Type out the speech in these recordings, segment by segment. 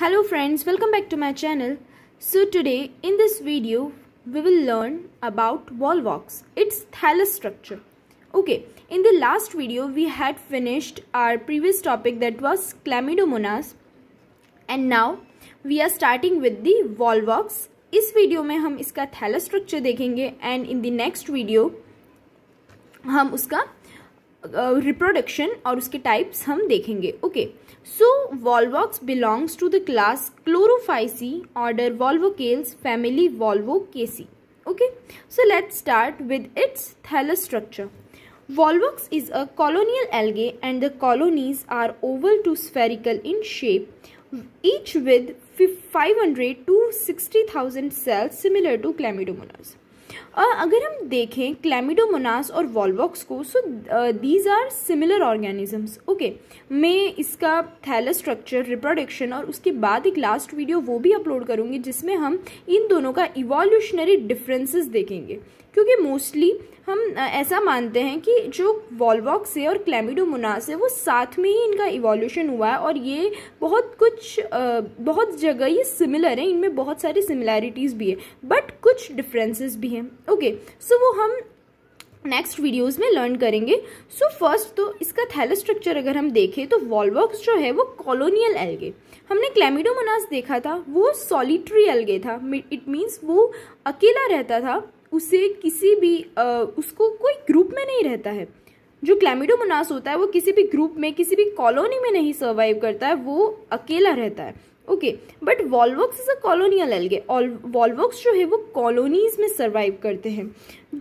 hello friends welcome back to my channel so today in this video we will learn about wall walks its thallus structure okay in the last video we had finished our previous topic that was chlamydomonas and now we are starting with the wall walks इस video में हम इसका thallus structure देखेंगे and in the next video हम उसका reproduction और उसके types हम देखेंगे okay so Volvox belongs to the class Chlorophyceae order Volvocales family Volvocaceae okay so let's start with its structure Volvox is a colonial algae and the colonies are oval to spherical in shape each with five hundred to sixty thousand cells similar to Chlamydomonas और अगर हम देखें Chlamydomonas और Volvox को so these are similar organisms okay मैं इसका thallus structure reproduction और उसके बाद एक लास्ट वीडियो वो भी अपलोड करूँगी जिसमें हम इन दोनों का इवोल्यूशनरी डिफरेंसेस देखेंगे क्योंकि मोस्टली हम ऐसा मानते हैं कि जो वॉलवॉक्स है और क्लेमिडोमोनास है वो साथ में ही इनका इवोल्यूशन हुआ है और ये बहुत कुछ बहुत जगह ये सिमिलर है इनमें बहुत सारी सिमिलैरिटीज़ भी है बट कुछ डिफरेंसेस भी हैं ओके सो वो हम नेक्स्ट वीडियोस में लर्न करेंगे सो so फर्स्ट तो इसका थैलो स्ट्रक्चर अगर हम देखें तो वॉलवॉक्स जो है वो कॉलोनियल एल्गे हमने क्लेमिडोमोनास देखा था वो सॉलिट्री एल्गे था इट मीन्स वो अकेला रहता था उसे किसी भी उसको कोई ग्रुप में नहीं रहता है जो क्लैमिडोमोनास होता है वो किसी भी ग्रुप में किसी भी कॉलोनी में नहीं सर्वाइव करता है वो अकेला रहता है okay but Volvox is a colonial algae Volvox जो है वो कॉलोनीज में सर्वाइव करते हैं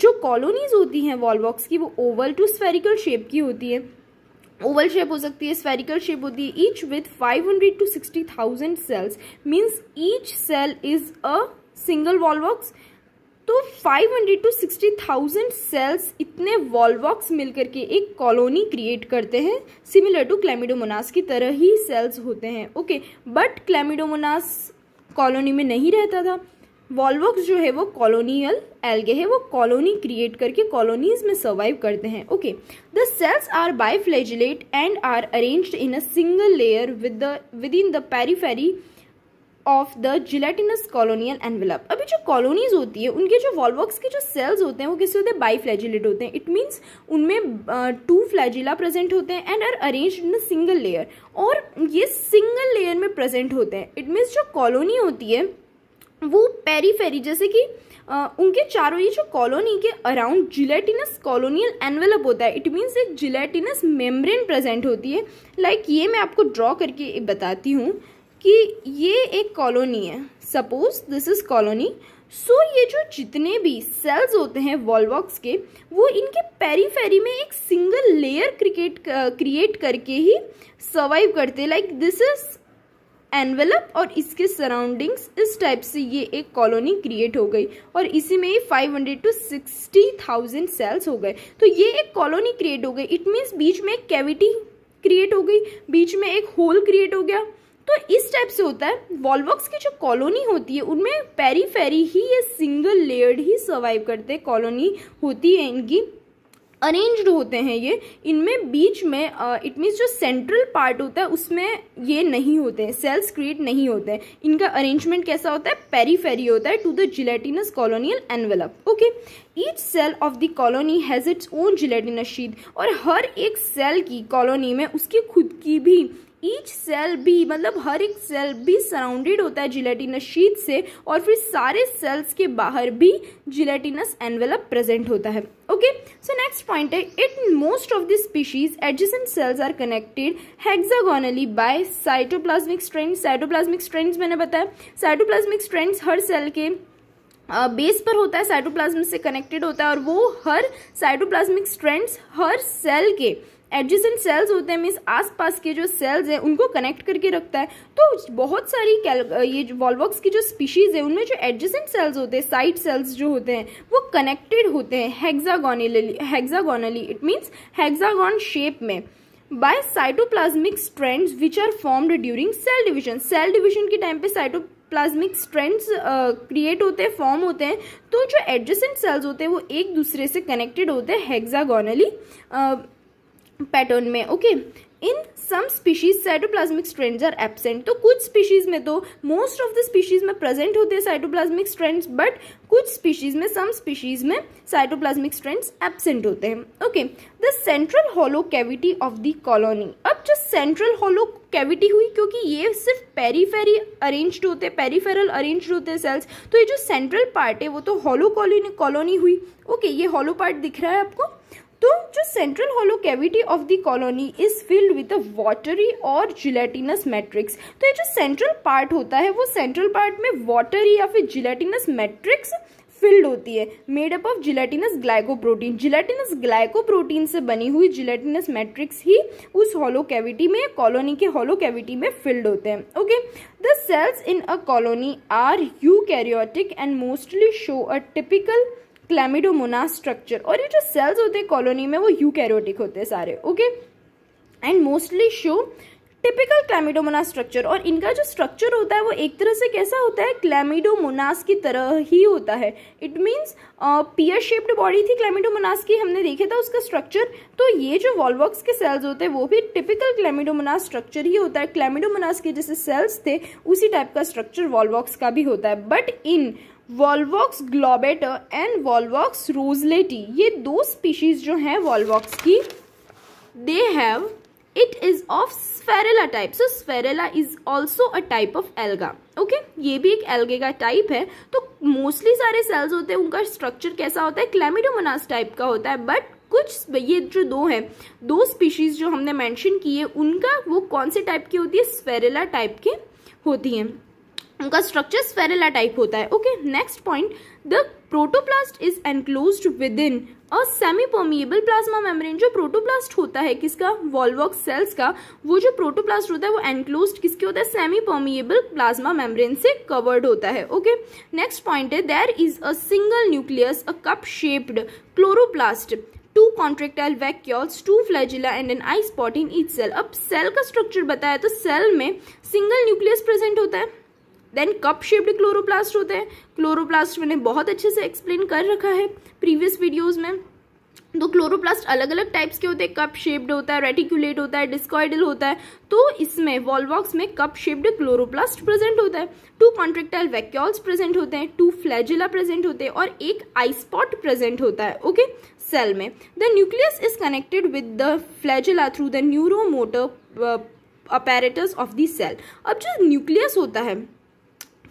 जो कॉलोनीज होती हैं वॉल्वॉक्स की वो ओवल टू स्फेरिकल शेप की होती है ओवल शेप हो सकती है स्फेरिकल शेप होती है each with 500 two thousand cells means each cell is a single Volvox तो 500 टू 60,000 सेल्स इतने वॉलवॉक्स मिलकर के एक कॉलोनी क्रिएट करते हैं सिमिलर टू क्लैमिडोमोनास की तरह ही सेल्स होते हैं ओके बट क्लैमिडोमोनास कॉलोनी में नहीं रहता था वॉलवॉक्स जो है वो कॉलोनियल एल्गे है वो कॉलोनी क्रिएट करके कॉलोनीज में सर्वाइव करते हैं okay the cells are bi and are arranged in a single layer with the with in the periphery of the gelatinous colonial envelope अभी जो कॉलोनीज होती है उनके जो वॉलवॉक्स के जो सेल्स होते हैं वो किससे होते हैं बाई फ्लैजिलेट होते हैं इट मीन्स उनमें टू फ्लैजिला प्रेजेंट होते हैं and are arrange in a single layer और ये सिंगल लेयर में प्रेजेंट होते हैं इट मीन्स जो कॉलोनी होती है वो पेरीफेरी जैसे कि Uh, उनके चारों ये जो कॉलोनी के अराउंड जिलेटिनस कॉलोनियल एनवेलप होता है इट मीन्स एक जिलेटिनस मेम्ब्रेन प्रेजेंट होती है लाइक like ये मैं आपको ड्रॉ करके बताती हूँ कि ये एक कॉलोनी है suppose this is colony so ये जो जितने भी सेल्स होते हैं वॉलवॉक्स के वो इनके पेरीफेरी में एक सिंगल लेयर क्रिकेट क्रिएट करके ही सर्वाइव करते लाइक दिस इज एनवेलप और इसके सराउंडिंग्स इस टाइप से ये एक कॉलोनी क्रिएट हो गई और इसी में ही 500 टू 60,000 सेल्स हो गए तो ये एक कॉलोनी क्रिएट हो गई इट मीन्स बीच में एक कैविटी क्रिएट हो गई बीच में एक होल क्रिएट हो गया तो इस टाइप से होता है वॉलवॉक्स की जो कॉलोनी होती है उनमें पेरी फेरी ही ये सिंगल लेयर्ड ही सर्वाइव करते हैं कॉलोनी होती है इनकी अरेंज्ड होते हैं ये इनमें बीच में इट मीन्स जो सेंट्रल पार्ट होता है उसमें ये नहीं होते हैं सेल्स क्रिएट नहीं होते हैं इनका अरेंजमेंट कैसा होता है पेरीफेरी होता है to the gelatinous colonial envelope okay each cell of the colony has its own gelatinous sheath और हर एक सेल की कॉलोनी में उसकी खुद की भी ईच सेल भी मतलब हर एक सेल भी सराउंडेड होता है जिलेटिनस शीत से और फिर सारे सेल्स के बाहर भी जिलेटिनस एनवेलप प्रेजेंट होता है ओके सो नेक्स्ट पॉइंट है it most of the species adjacent cells are connected hexagonally by cytoplasmic strand cytoplasmic strands मैंने बताया साइटोप्लाज्मिक स्ट्रेंड्स हर सेल के बेस पर होता है साइटोप्लाज्म से कनेक्टेड होता है और वो हर साइटोप्लाज्मिक स्ट्रेंड्स हर सेल के एडजेसेंट सेल्स होते हैं मीन्स आसपास के जो सेल्स हैं उनको कनेक्ट करके रखता है तो बहुत सारी ये वॉलवॉक्स की जो स्पीशीज़ है उनमें जो एडजेसेंट सेल्स होते हैं साइड सेल्स जो होते हैं वो कनेक्टेड होते हैं hexagonally hexagonally it means hexagon shape में by cytoplasmic strands which are formed during cell division cell division के टाइम पे साइटो प्लाज्मिक स्ट्रेंड्स क्रिएट होते हैं फॉर्म होते हैं तो जो एडजेसेंट सेल्स होते हैं वो एक दूसरे से कनेक्टेड होते हैं हेक्सागोनली uh, पैटर्न में okay in some species cytoplasmic strands are absent तो कुछ स्पीशीज में तो मोस्ट ऑफ द स्पीशीज में प्रेजेंट होते हैं साइटोप्लाज्मिक स्ट्रेंड्स बट कुछ स्पीशीज में सम स्पीशीज में साइटोप्लाज्मिक स्ट्रेंड्स एबसेंट होते हैं okay the central hollow cavity of the colony अब जो सेंट्रल हॉलो कैविटी हुई क्योंकि ये सिर्फ पेरीफेरी अरेंज होते हैं पेरीफेरल अरेंज होते हैं सेल्स तो ये जो सेंट्रल पार्ट है वो तो हॉलो कॉलोनी कॉलोनी हुई ओके okay, ये हॉलो पार्ट दिख रहा है आपको तो जो central hollow cavity of the colony is filled with a watery और जिलेटिनस मैट्रिक्स तो ये जो सेंट्रल पार्ट होता है वो सेंट्रल पार्ट में वाटरी या फिर जिलेटिनस मैट्रिक्स फिल्ड होती है made up of gelatinous glycoprotein gelatinous glycoprotein से बनी हुई जिलेटिनस मैट्रिक्स ही उस होलो कैविटी में कॉलोनी के होलो कैविटी में फिल्ड होते हैं okay the cells in a colony are eukaryotic and mostly show a typical Chlamydomonas structure और ये जो सेल्स होते हैं कॉलोनी में वो यू होते हैं सारे okay and mostly show typical Chlamydomonas structure और इनका जो स्ट्रक्चर होता है वो एक तरह से कैसा होता है क्लेमिडोमोनास की तरह ही होता है it means pear shaped body थी क्लेमिडोमोनास की हमने देखे था उसका स्ट्रक्चर तो ये जो वॉलवॉक्स के सेल्स होते हैं वो भी टिपिकल क्लेमिडोमोनास स्ट्रक्चर ही होता है क्लेमिडोमोनास के जैसे सेल्स थे उसी टाइप का स्ट्रक्चर वॉलवॉक्स का भी होता है but in Volvox globator and Volvox rousseletii ये दो स्पीशीज जो हैं वॉलवॉक्स की they have it is of Sphaerella type so Sphaerella is also a type of alga okay ये भी एक एल्गे का टाइप है तो मोस्टली सारे सेल्स होते हैं उनका स्ट्रक्चर कैसा होता है क्लेमिडोमोनास टाइप का होता है बट कुछ ये जो दो हैं दो स्पीशीज जो हमने मैंशन की है उनका वो कौन से टाइप की होती है स्फेरेला टाइप की होती हैं उनका स्ट्रक्चर स्फेरेला टाइप होता है okay next point the protoplast is enclose within और सेमी परमिएबल प्लाज्मा मेम्ब्रेन जो प्रोटोप्लास्ट होता है किसका वॉलवॉक्स सेल्स का वो जो प्रोटोप्लास्ट होता है वो एनक्लोज किसके होता है सेमी परमिएबल प्लाज्मा मेम्ब्रेन से कवर्ड होता है ओके नेक्स्ट पॉइंट है there is a single nucleus a cup shaped chloroplast two contractile vacuoles two flagella and an eye spot in each cell अब सेल का structure बताया तो cell में single nucleus present होता है देन कप शेप्ड क्लोरोप्लास्ट होते हैं chloroplast मैंने बहुत अच्छे से एक्सप्लेन कर रखा है प्रीवियस वीडियोज़ में तो क्लोरोप्लास्ट अलग अलग टाइप्स के होते हैं कप शेप्ड होता है रेटिकुलेट होता है डिस्कॉइडल होता है तो इसमें वॉलवॉक्स में कप शेप्ड क्लोरोप्लास्ट प्रेजेंट होता है टू कॉन्ट्रेक्टाइल वैक्यूल्स प्रेजेंट होते हैं टू फ्लैजिला प्रेजेंट होते हैं और एक आईस्पॉट प्रेजेंट होता है ओके सेल में the nucleus is connected with the flagella through the neuromotor apparatus of the cell अब जो न्यूक्लियस होता है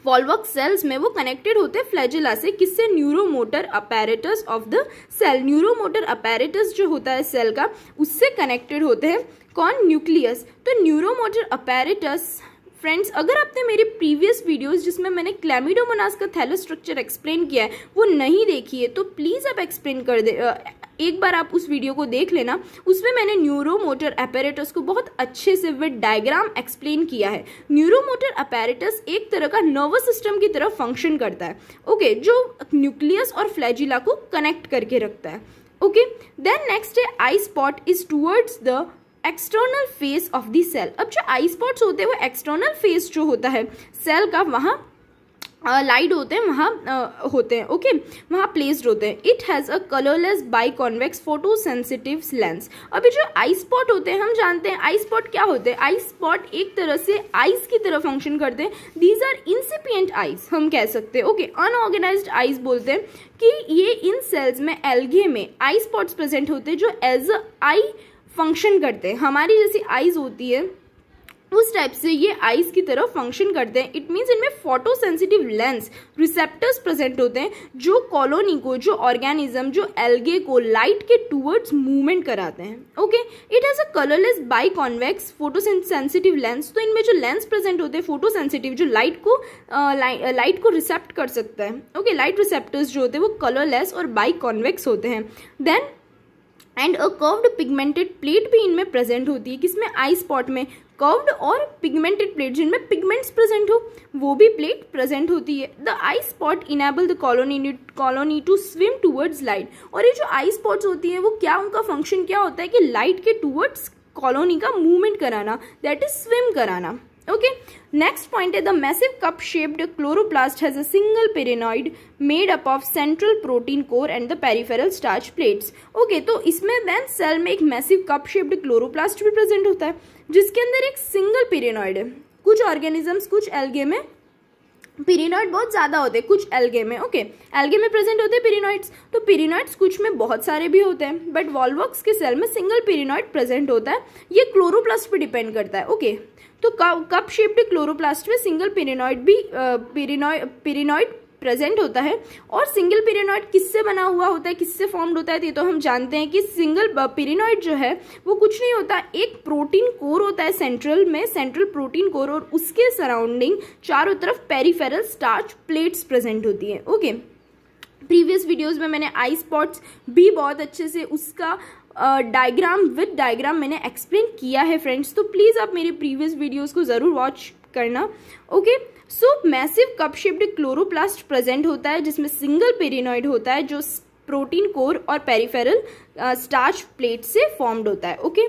वॉल्वक सेल्स में वो कनेक्टेड होते हैं फ्लैजिला से किससे neuromotor apparatus of the cell neuromotor apparatus जो होता है सेल का उससे कनेक्टेड होते हैं कौन न्यूक्लियस तो न्यूरोमोटर अपैरेटस फ्रेंड्स अगर आपने मेरे प्रीवियस वीडियोस जिसमें मैंने क्लैमिडोमोनास का थैलोस्ट्रक्चर एक्सप्लेन किया है वो नहीं देखी है तो प्लीज़ आप एक्सप्लेन कर दे एक बार आप उस वीडियो को देख लेना उसमें मैंने न्यूरोमोटर अपेरेटस को बहुत अच्छे से विद डायग्राम एक्सप्लेन किया है न्यूरोमोटर अपेरेटस एक तरह का नर्वस सिस्टम की तरह फंक्शन करता है ओके जो न्यूक्लियस और फ्लैजिला को कनेक्ट करके रखता है ओके देन नेक्स्ट है eye spot is towards the external face of the cell अब जो आई स्पॉट्स होते हैं वो एक्सटर्नल फेस जो होता है सेल का वहाँ लाइड होते हैं वहाँ होते हैं ओके वहाँ प्लेस्ड होते हैं it has a colourless biconvex photosensitive lens अभी जो आई स्पॉट होते हैं हम जानते हैं आई स्पॉट क्या होते हैं आई स्पॉट एक तरह से आइज की तरह फंक्शन करते हैं दीज आर इंसिपियंट आइज हम कह सकते हैं ओके अनऑर्गेनाइज आइज बोलते हैं कि ये इन सेल्स में एल्गे में आई स्पॉट्स प्रेजेंट होते हैं जो एज अ आई फंक्शन करते हैं हमारी जैसी आइज होती है उस टाइप से ये आइज की तरह फंक्शन करते हैं इट मीन्स इनमें photosensitive lens receptors present होते हैं जो कॉलोनी को जो ऑर्गेनिज्म जो एल्गे को लाइट के टूवर्ड्स मूवमेंट कराते हैं okay it has a colourless biconvex photosensitive lens तो इनमें जो लेंस प्रेजेंट होते हैं फोटो सेंसिटिव जो लाइट को लाइट को रिसेप्ट कर सकता है ओके लाइट रिसेप्टर्स जो होते हैं वो कलरलेस और बाई कॉन्वेक्स होते हैं then and a curved pigmented plate भी इनमें प्रेजेंट होती है किसमें आई स्पॉट में कर्व्ड और पिगमेंटेड प्लेट जिनमें पिगमेंट्स प्रेजेंट हो वो भी प्लेट प्रेजेंट होती है the eye spot enable the colony colony to swim towards light और ये जो आई स्पॉट्स होती हैं वो क्या उनका फंक्शन क्या होता है कि लाइट के टूवर्ड्स कॉलोनी का मूवमेंट कराना दैट इज स्विम कराना okay next point is the massive cup shaped chloroplast has a single pyrenoid made up of central protein core and the peripheral starch plates okay तो इसमें then cell में एक massive cup shaped chloroplast भी present होता है जिसके अंदर एक सिंगल पिरेनॉइड है कुछ ऑर्गेनिजम्स कुछ एल्गे में पीरिनॉइड बहुत ज़्यादा होते हैं कुछ एल्गे में ओके एल्गे में प्रेजेंट होते हैं पीरिनॉइड्स तो पीरिनॉइड्स कुछ में बहुत सारे भी होते हैं बट वॉलवॉक्स के सेल में सिंगल पीरिनॉइड प्रेजेंट होता है ये क्लोरोप्लास्ट पे डिपेंड करता है ओके तो कप शेप्ड क्लोरोप्लास्ट में सिंगल पीरिनॉइड भी पीरिनॉइड पीरिनॉइड प्रेजेंट होता है और सिंगल पीरियनॉइड किससे बना हुआ होता है किससे फॉर्म्ड होता है तो ये तो हम जानते हैं कि सिंगल पीरियनॉइड जो है वो कुछ नहीं होता एक प्रोटीन कोर होता है सेंट्रल में सेंट्रल प्रोटीन कोर और उसके सराउंडिंग चारों तरफ पेरीफेरल स्टार्च प्लेट्स प्रेजेंट होती है ओके प्रीवियस वीडियोज में मैंने आई स्पॉट्स भी बहुत अच्छे से उसका डायग्राम विद डायग्राम मैंने एक्सप्लेन किया है फ्रेंड्स तो प्लीज़ आप मेरे प्रीवियस वीडियोज को ज़रूर वॉच करना okay so massive cup shaped chloroplast present होता है जिसमें सिंगल पेरिनॉइड होता है जो प्रोटीन कोर और पेरिफेरल स्टार्च प्लेट से फॉर्म्ड होता है ओके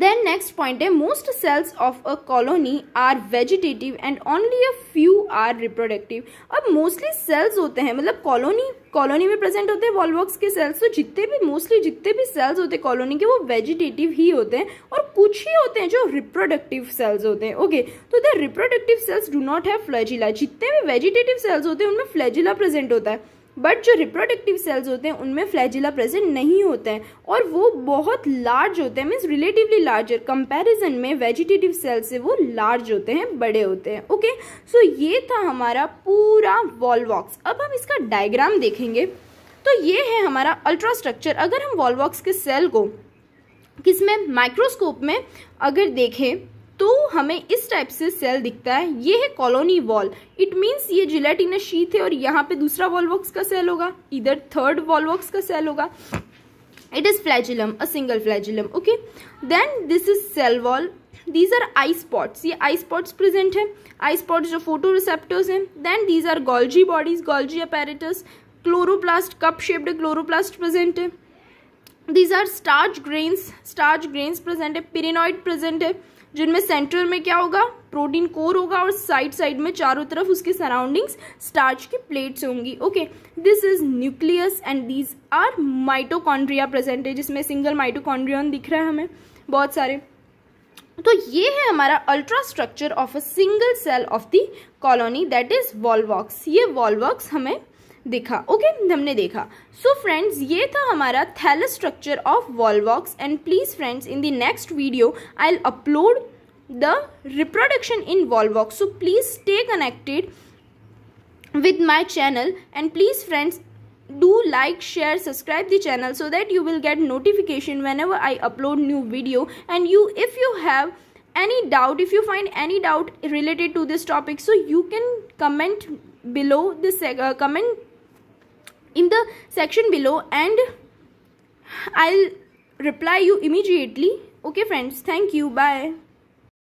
देन नेक्स्ट पॉइंट है most cells of a colony are vegetative and only a few are reproductive अब मोस्टली सेल्स होते हैं मतलब कॉलोनी कॉलोनी में प्रेजेंट होते हैं वॉलवॉक्स के सेल्स तो जितने भी मोस्टली जितने भी सेल्स होते हैं कॉलोनी के वो वेजिटेटिव ही होते हैं और कुछ ही होते हैं जो रिप्रोडक्टिव सेल्स होते हैं ओके तो the reproductive cells do not have flagella जितने भी वेजिटेटिव सेल्स होते हैं उनमें फ्लैजिला प्रेजेंट होता है बट जो रिप्रोडक्टिव सेल्स होते हैं उनमें फ्लैजिला प्रेजेंट नहीं होते हैं और वो बहुत लार्ज होते हैं मीन्स रिलेटिवली लार्जर कंपैरिजन में वेजिटेटिव सेल से वो लार्ज होते हैं बड़े होते हैं ओके सो so ये था हमारा पूरा वॉलवॉक्स अब हम इसका डायग्राम देखेंगे तो ये है हमारा अल्ट्रास्ट्रक्चर अगर हम वॉलवॉक्स के सेल को किसमें माइक्रोस्कोप में अगर देखें तो हमें इस टाइप से सेल दिखता है ये है कॉलोनी वॉल इट मीन्स ये जिलेटिनस शीत है और यहाँ पे दूसरा वॉलवॉक्स का सेल होगा इधर थर्ड वॉलवॉक्स का सेल होगा it is flagellum a single flagellum okay then this is cell wall these are eye spots ये आई स्पॉट्स प्रेजेंट है आई स्पॉट्स जो फोटो रिसेप्टर्स हैं then these are Golgi bodies Golgi apparatus chloroplast cup shaped chloroplast present है these are starch grains starch grains present है pyrenoid present है जिनमें central में क्या होगा प्रोटीन कोर होगा और साइड साइड में चारों तरफ उसके सराउंडिंग्स स्टार्च की प्लेट्स होंगी okay this is nucleus and these are mitochondria present है जिसमें सिंगल माइटोकॉन्ड्रियन दिख रहा है हमें बहुत सारे तो ये है हमारा ultrastructure of a single cell of the colony that is Volvox ये वॉलवॉक्स हमें दिखा ओके okay? हमने देखा सो so फ्रेंड्स ये था हमारा thallus structure of Volvox and please friends in the next video I will upload the reproduction in Volvox so please stay connected with my channel and please friends do like share subscribe the channel so that you will get notification whenever i upload new video and you if you have any doubt if you find any doubt related to this topic so you can comment below this uh, comment in the section below and I'll reply you immediately. Okay friends, thank you. Bye.